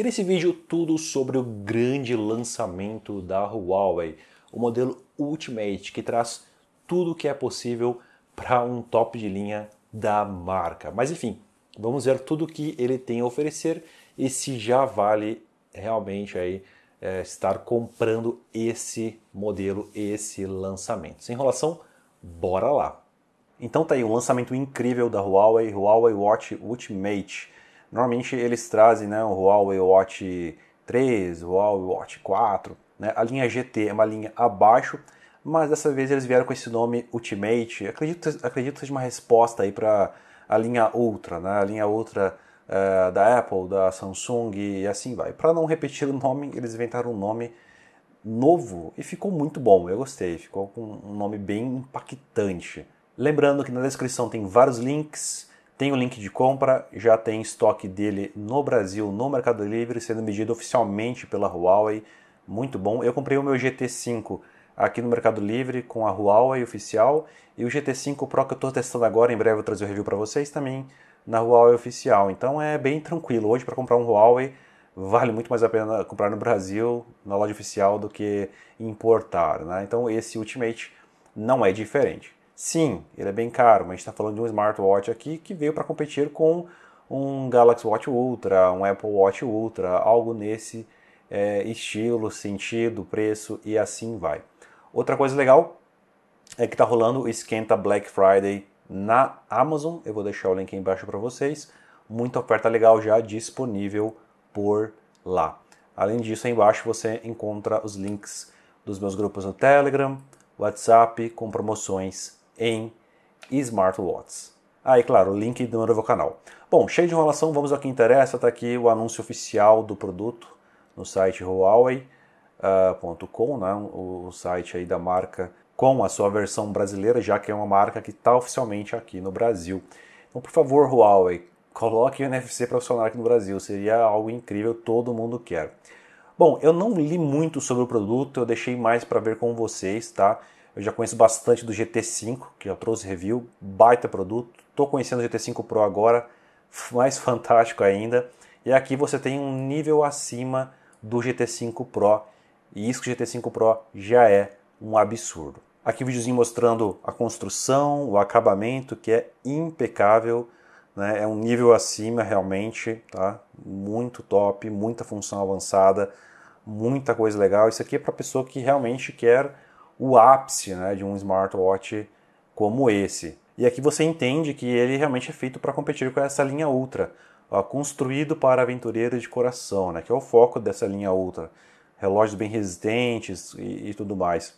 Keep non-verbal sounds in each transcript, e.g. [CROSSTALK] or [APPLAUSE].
E nesse vídeo tudo sobre o grande lançamento da Huawei, o modelo Ultimate que traz tudo o que é possível para um top de linha da marca. Mas enfim, vamos ver tudo que ele tem a oferecer e se já vale realmente aí é, estar comprando esse modelo, esse lançamento. Sem enrolação, bora lá. Então tá aí o um lançamento incrível da Huawei, Huawei Watch Ultimate. Normalmente eles trazem né, o Huawei Watch 3, o Huawei Watch 4, né? a linha GT é uma linha abaixo, mas dessa vez eles vieram com esse nome Ultimate. Acredito, acredito que seja uma resposta aí para a linha Ultra, né? a linha Ultra eh, da Apple, da Samsung e assim vai. Para não repetir o nome, eles inventaram um nome novo e ficou muito bom, eu gostei, ficou com um nome bem impactante. Lembrando que na descrição tem vários links tem o link de compra, já tem estoque dele no Brasil, no Mercado Livre, sendo medido oficialmente pela Huawei. Muito bom. Eu comprei o meu GT5 aqui no Mercado Livre com a Huawei oficial e o GT5 Pro que eu estou testando agora, em breve eu trazer o review para vocês também na Huawei oficial. Então é bem tranquilo. Hoje para comprar um Huawei vale muito mais a pena comprar no Brasil, na loja oficial do que importar, né? Então esse Ultimate não é diferente. Sim, ele é bem caro, mas a gente está falando de um smartwatch aqui que veio para competir com um Galaxy Watch Ultra, um Apple Watch Ultra, algo nesse é, estilo, sentido, preço e assim vai. Outra coisa legal é que está rolando o Esquenta Black Friday na Amazon. Eu vou deixar o link aí embaixo para vocês. Muita oferta legal já disponível por lá. Além disso, aí embaixo você encontra os links dos meus grupos no Telegram, WhatsApp, com promoções em smartwatches. Aí, ah, claro, o link do meu canal. Bom, cheio de enrolação, vamos ao que interessa. Está aqui o anúncio oficial do produto no site Huawei.com, ah, uh, né? o, o site aí da marca com a sua versão brasileira, já que é uma marca que está oficialmente aqui no Brasil. Então, por favor, Huawei, coloque o NFC para funcionar aqui no Brasil. Seria algo incrível, todo mundo quer. Bom, eu não li muito sobre o produto, eu deixei mais para ver com vocês, tá? Eu já conheço bastante do GT5, que já trouxe review, baita produto. Estou conhecendo o GT5 Pro agora, mais [LAUGHS] fantástico ainda. E aqui você tem um nível acima do GT5 Pro, e isso que o GT5 Pro já é um absurdo. Aqui o um videozinho mostrando a construção, o acabamento, que é impecável, né? é um nível acima realmente, tá? muito top, muita função avançada, muita coisa legal. Isso aqui é para pessoa que realmente quer o ápice né, de um smartwatch como esse. E aqui você entende que ele realmente é feito para competir com essa linha Ultra, ó, construído para aventureiro de coração, né, que é o foco dessa linha Ultra. Relógios bem resistentes e, e tudo mais.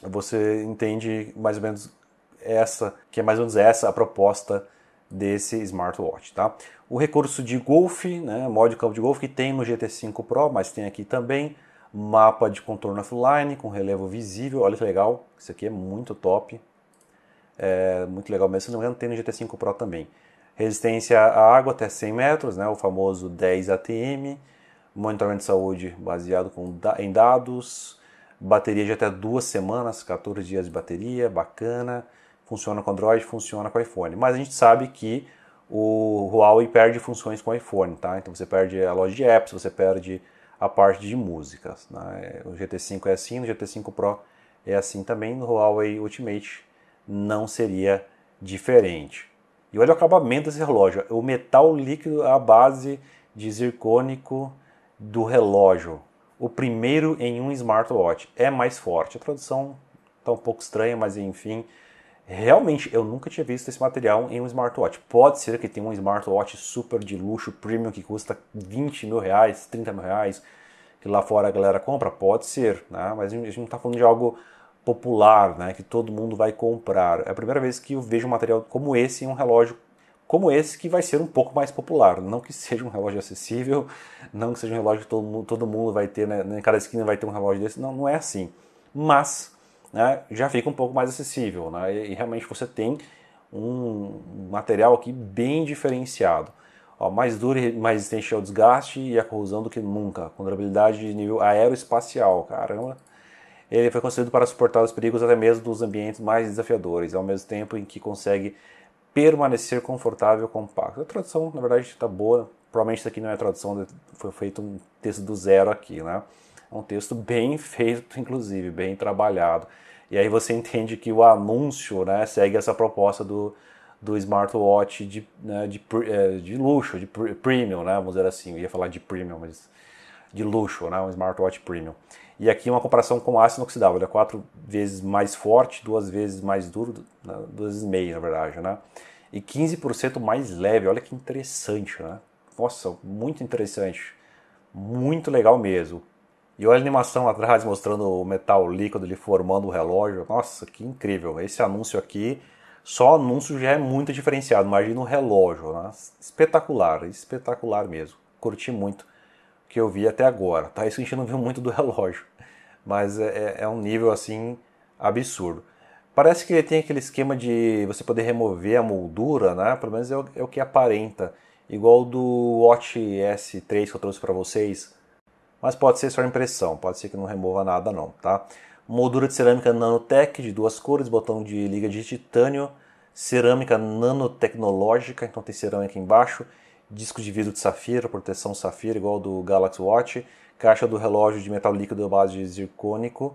Você entende mais ou menos essa, que é mais ou menos essa a proposta desse smartwatch, tá? O recurso de golfe, né, modo de campo de golfe que tem no GT5 Pro, mas tem aqui também. Mapa de contorno offline com relevo visível, olha que legal, isso aqui é muito top. É muito legal mesmo, se não me engano tem no GT5 Pro também. Resistência à água até 100 metros, né, o famoso 10 ATM. Monitoramento de saúde baseado com, em dados. Bateria de até duas semanas, 14 dias de bateria, bacana. Funciona com Android, funciona com iPhone. Mas a gente sabe que o Huawei perde funções com o iPhone, tá? Então você perde a loja de apps, você perde a parte de músicas. Né? O GT5 é assim, no GT5 Pro é assim também, no Huawei Ultimate não seria diferente. E olha o acabamento desse relógio, o metal líquido à base de zircônico do relógio, o primeiro em um smartwatch, é mais forte. A tradução está um pouco estranha, mas enfim, Realmente, eu nunca tinha visto esse material em um smartwatch. Pode ser que tenha um smartwatch super de luxo, premium, que custa 20 mil reais, 30 mil reais, que lá fora a galera compra. Pode ser, né? mas a gente não está falando de algo popular, né? que todo mundo vai comprar. É a primeira vez que eu vejo um material como esse em um relógio como esse, que vai ser um pouco mais popular. Não que seja um relógio acessível, não que seja um relógio que todo mundo, todo mundo vai ter, né? cada esquina vai ter um relógio desse. Não, não é assim. Mas né, já fica um pouco mais acessível. Né, e, realmente você tem um material aqui bem diferenciado. Ó, mais duro e mais resistente ao desgaste e à corrosão do que nunca. Com durabilidade de nível aeroespacial, caramba. Ele foi construído para suportar os perigos até mesmo dos ambientes mais desafiadores, ao mesmo tempo em que consegue permanecer confortável e compacto. A tradução, na verdade, está boa. Provavelmente isso aqui não é tradução, foi feito um texto do zero aqui, né? É um texto bem feito, inclusive, bem trabalhado. E aí você entende que o anúncio né, segue essa proposta do, do smartwatch de, né, de, é, de luxo, de premium, né, vamos dizer assim. Eu ia falar de premium, mas de luxo, né, um smartwatch premium. E aqui uma comparação com o aço inoxidável, ele é quatro vezes mais forte, duas vezes mais duro, né, duas vezes meio, na verdade, né? E 15% mais leve, olha que interessante, né? Nossa, muito interessante, muito legal mesmo. E olha a animação atrás mostrando o metal líquido ali formando o relógio. Nossa, que incrível. Esse anúncio aqui, só anúncio já é muito diferenciado. Imagina o relógio, né? Espetacular, espetacular mesmo. Curti muito o que eu vi até agora. Tá? Isso a gente não viu muito do [LAUGHS] relógio, mas é, é, é um nível assim absurdo. Parece que ele tem aquele esquema de você poder remover a moldura, né? Pelo menos é o, é o que aparenta. Igual do Watch S3 que eu trouxe para vocês mas pode ser só impressão, pode ser que não remova nada não, tá? Moldura de cerâmica nanotech de duas cores, botão de liga de titânio, cerâmica nanotecnológica, então tem cerâmica embaixo, disco de vidro de safira, proteção safira igual do Galaxy Watch, caixa do relógio de metal líquido à base de zircônico,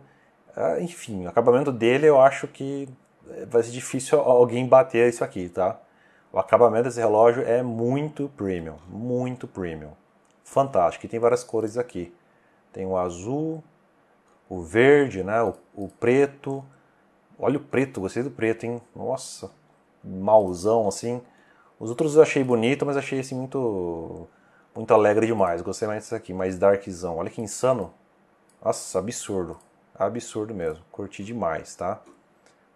ah, enfim, o acabamento dele eu acho que eh, vai ser difícil alguém bater isso aqui, tá? O acabamento desse relógio é muito premium, muito premium fantástico. E tem várias cores aqui. Tem o azul, o verde, né? O, o preto. Olha o preto, gostei do preto, hein? Nossa, malzão assim. Os outros eu achei bonito, mas achei assim muito muito alegre demais. Gostei mais desse aqui, mais darkzão. Olha que insano. Nossa, absurdo. Absurdo mesmo. Curti demais, tá?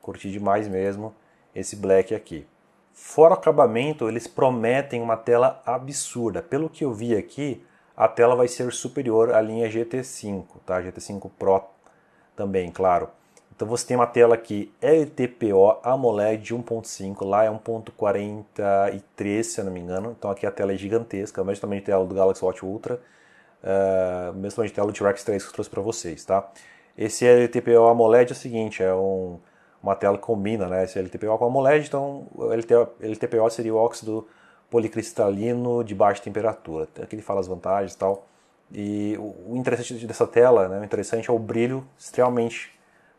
Curti demais mesmo esse black aqui. Fora o acabamento, eles prometem uma tela absurda. Pelo que eu vi aqui, a tela vai ser superior à linha GT5, tá? GT5 Pro também, claro. Então você tem uma tela aqui LTPO é AMOLED 1.5, lá é 1.43, se eu não me engano. Então aqui a tela é gigantesca, mesmo tamanho de tela do Galaxy Watch Ultra, uh, mesmo tamanho de tela do T-Rex 3 que eu trouxe para vocês, tá? Esse LTPO AMOLED é o seguinte, é um uma tela que combina né, esse LTPO com a AMOLED, então o LTPO seria o óxido policristalino de baixa temperatura. Aqui ele fala as vantagens e tal. E o interessante dessa tela, né, o interessante é o brilho extremamente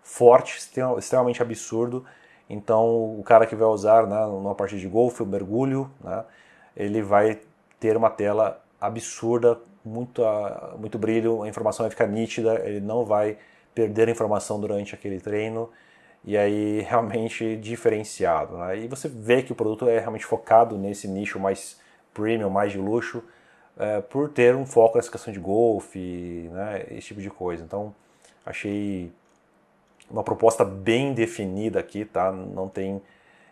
forte, extremamente absurdo. Então o cara que vai usar né, numa partida de golfe, ou mergulho, né, ele vai ter uma tela absurda, muito, ah, muito brilho, a informação vai ficar nítida, ele não vai perder a informação durante aquele treino e aí realmente diferenciado. Né? E você vê que o produto é realmente focado nesse nicho mais premium, mais de luxo, é, por ter um foco nessa questão de golfe, né? esse tipo de coisa. Então, achei uma proposta bem definida aqui, tá? Não tem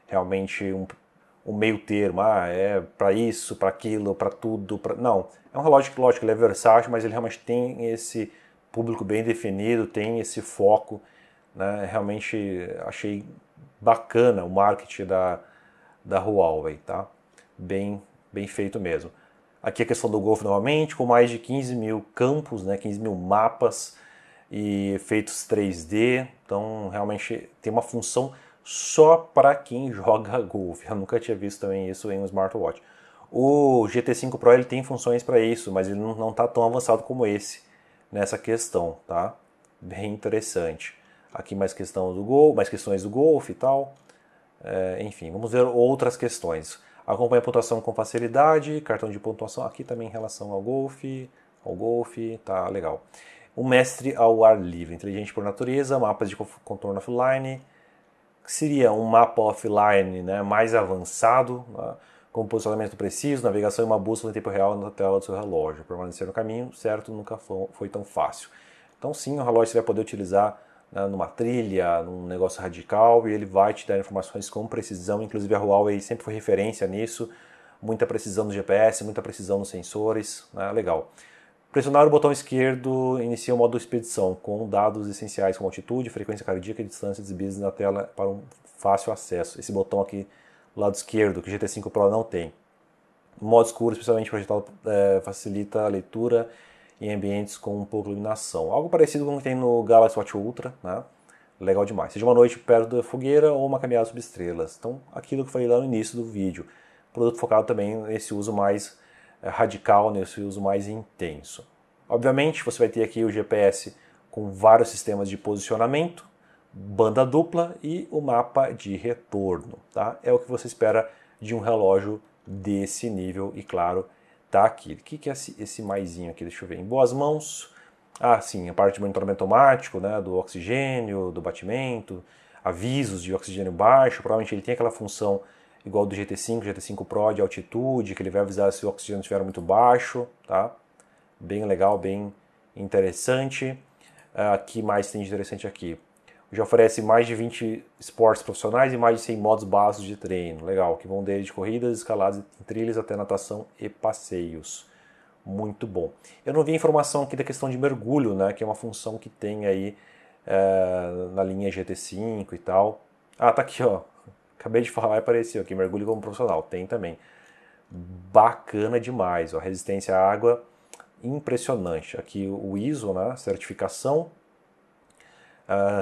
realmente um, um meio termo, ah, é para isso, para aquilo, para tudo, pra... não. É um relógio que, lógico, ele é versátil, mas ele realmente tem esse público bem definido, tem esse foco né? Realmente achei bacana o marketing da, da Huawei, tá? Bem, bem feito mesmo. Aqui a questão do Golf novamente, com mais de 15 mil campos, né? 15 mil mapas e efeitos 3D. Então, realmente tem uma função só para quem [LAUGHS] joga golfe. Eu nunca tinha visto também isso em um smartwatch. O GT5 Pro ele tem funções para isso, mas ele não está tão avançado como esse nessa questão, tá? Bem interessante. Aqui mais questão do gol, mais questões do golfe e tal. É, enfim, vamos ver outras questões. Acompanha a pontuação com facilidade, cartão de pontuação aqui também em relação ao golfe, ao golfe, tá legal. o mestre ao ar livre, inteligente por natureza, mapas de contorno offline, que seria um mapa offline né, mais avançado, né, com posicionamento preciso, navegação e uma bússola em tempo real na tela do seu relógio. Permanecer no caminho certo nunca foi tão fácil. Então sim, o relógio você vai poder utilizar né, numa trilha, num negócio radical, e ele vai te dar informações com precisão. Inclusive a Huawei sempre foi referência nisso, muita precisão no GPS, muita precisão nos sensores, né, legal. Pressionar o botão esquerdo inicia o modo expedição, com dados essenciais como altitude, frequência cardíaca e distância dos na tela para um fácil acesso. Esse botão aqui, lado esquerdo, que o GT5 Pro não tem. modo escuro, especialmente projetado, é, facilita a leitura em ambientes com pouca iluminação. Algo parecido com o que tem no Galaxy Watch Ultra, né? Legal demais. Seja uma noite perto da fogueira ou uma caminhada sob estrelas. Então, aquilo que eu falei lá no início do vídeo. Produto focado também nesse uso mais eh, radical, nesse uso mais intenso. Obviamente, você vai ter aqui o GPS com vários sistemas de posicionamento, banda dupla e o mapa de retorno, tá? É o que você espera de um relógio desse nível e claro, tá aqui. O que, que é esse, esse maisinho aqui? Deixa eu ver. Em boas mãos. Ah, sim, a parte de monitoramento automático, né, do oxigênio, do batimento, avisos de oxigênio baixo. Provavelmente ele tem aquela função igual do GT5, GT5 Pro de altitude, que ele vai avisar se o oxigênio estiver muito baixo, tá? Bem legal, bem interessante. Uh, que mais tem de interessante aqui? já oferece mais de 20 esportes profissionais e mais de 100 modos básicos de treino. Legal, que vão desde corridas, escaladas, trilhas até natação e passeios. Muito bom. Eu não vi informação aqui da questão de mergulho, né, que é uma função que tem aí é, na linha GT5 e tal. Ah, tá aqui, ó. [LAUGHS] Acabei de falar e apareceu aqui, mergulho como profissional. Tem também. Bacana demais, ó. Resistência à água, impressionante. Aqui o ISO, né, certificação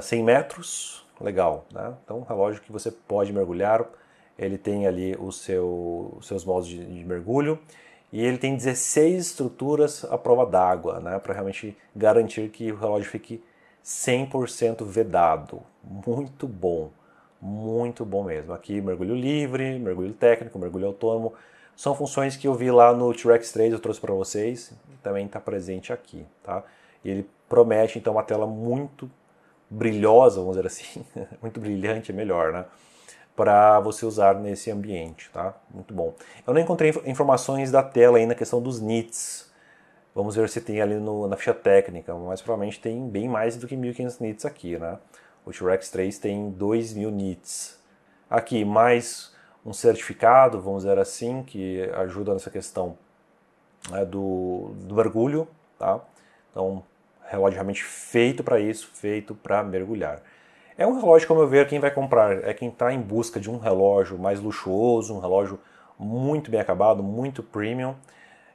100 metros, legal. Né? Então, um é relógio que você pode mergulhar, ele tem ali seu, os seus modos de, de mergulho e ele tem 16 estruturas à prova d'água, né? para realmente garantir que o relógio fique 100% vedado. Muito bom, muito bom mesmo. Aqui mergulho livre, mergulho técnico, mergulho autônomo. São funções que eu vi lá no T-Rex 3, eu trouxe para vocês, também está presente aqui, tá? E ele promete então uma tela muito brilhosa, vamos dizer assim, [LAUGHS] muito brilhante é melhor, né? Para você usar nesse ambiente, tá? Muito bom. Eu não encontrei informações da tela aí na questão dos nits. Vamos ver se tem ali no, na ficha técnica, mas provavelmente tem bem mais do que 1500 nits aqui, né? O T-Rex 3 tem 2000 nits. Aqui, mais um certificado, vamos dizer assim, que ajuda nessa questão né, do, do mergulho, tá? Então, relógio realmente feito para isso, feito para mergulhar. É um relógio, como eu vejo, quem vai comprar é quem está em busca de um relógio mais luxuoso, um relógio muito bem acabado, muito premium,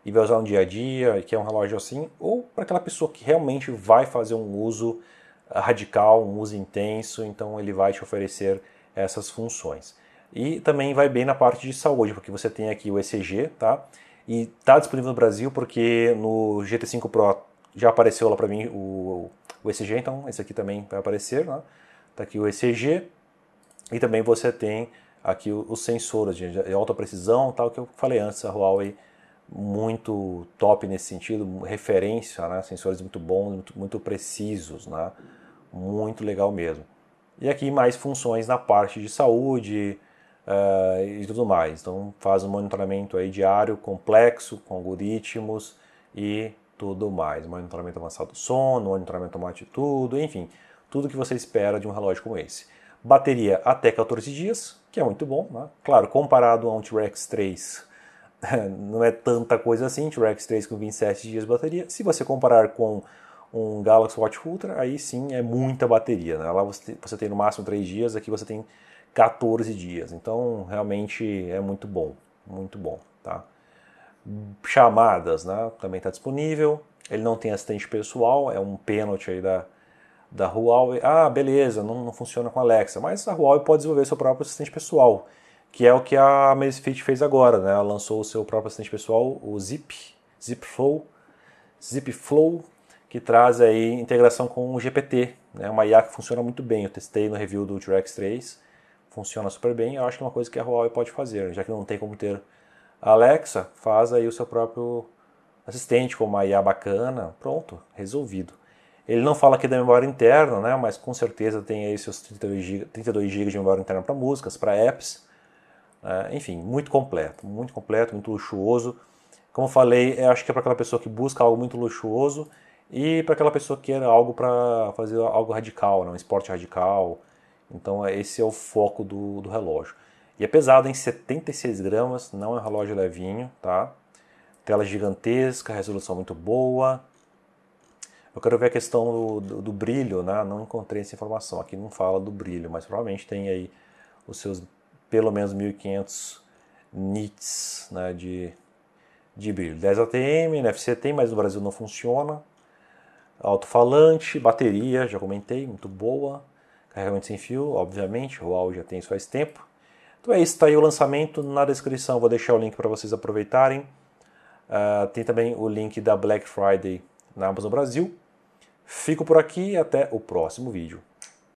e vai usar no dia a dia, e quer é um relógio assim, ou para aquela pessoa que realmente vai fazer um uso radical, um uso intenso, então ele vai te oferecer essas funções. E também vai bem na parte de saúde, porque você tem aqui o ECG, tá? E está disponível no Brasil porque no GT5 Pro já apareceu lá para mim o, o ECG, então esse aqui também vai aparecer. Né? Tá aqui o ECG e também você tem aqui os sensores de é alta precisão, tal que eu falei antes, a Huawei muito top nesse sentido, referência, né? sensores muito bons, muito, muito precisos, né? muito legal mesmo. E aqui mais funções na parte de saúde uh, e tudo mais. Então faz um monitoramento aí diário, complexo, com algoritmos e tudo mais. Monitoramento avançado do sono, monitoramento automático de tudo, enfim, tudo que você espera de um relógio como esse. Bateria até 14 dias, que é muito bom, né? claro, comparado a um T-Rex 3, [LAUGHS] não é tanta coisa assim, T-Rex 3 com 27 dias de bateria. Se você comparar com um Galaxy Watch Ultra, aí sim é muita bateria, né? lá você, você tem no máximo 3 dias, aqui você tem 14 dias, então realmente é muito bom, muito bom, tá? chamadas, né? Também está disponível. Ele não tem assistente pessoal, é um pênalti aí da, da Huawei. Ah, beleza, não, não funciona com a Alexa, mas a Huawei pode desenvolver seu próprio assistente pessoal, que é o que a Amazfit fez agora, né? Ela lançou o seu próprio assistente pessoal, o Zip, Zip Flow, que traz aí integração com o GPT, né? Uma IA que funciona muito bem. Eu testei no review do direct 3, funciona super bem. Eu acho que é uma coisa que a Huawei pode fazer, né? já que não tem como ter Alexa, faz aí o seu próprio assistente com uma IA bacana, pronto, resolvido. Ele não fala aqui da memória interna, né, mas com certeza tem aí seus 32 GB de memória interna para músicas, para apps, né? enfim, muito completo, muito completo, muito luxuoso. Como falei, acho que é para aquela pessoa que busca algo muito luxuoso e para aquela pessoa que quer algo para fazer algo radical, né? um esporte radical. Então esse é o foco do, do relógio. E é pesado, em 76 gramas, não é um relógio levinho, tá? Tela gigantesca, resolução muito boa. Eu quero ver a questão do, do, do brilho, né? Não encontrei essa informação. Aqui não fala do brilho, mas provavelmente tem aí os seus pelo menos 1500 nits né, de, de brilho. 10 ATM, NFC né? tem, mas no Brasil não funciona. Alto-falante, bateria, já comentei, muito boa. Carregamento sem fio, obviamente, o Huawei já tem isso faz tempo. Então é isso, está aí o lançamento na descrição, vou deixar o link para vocês aproveitarem. Uh, tem também o link da Black Friday na Amazon Brasil. Fico por aqui e até o próximo vídeo.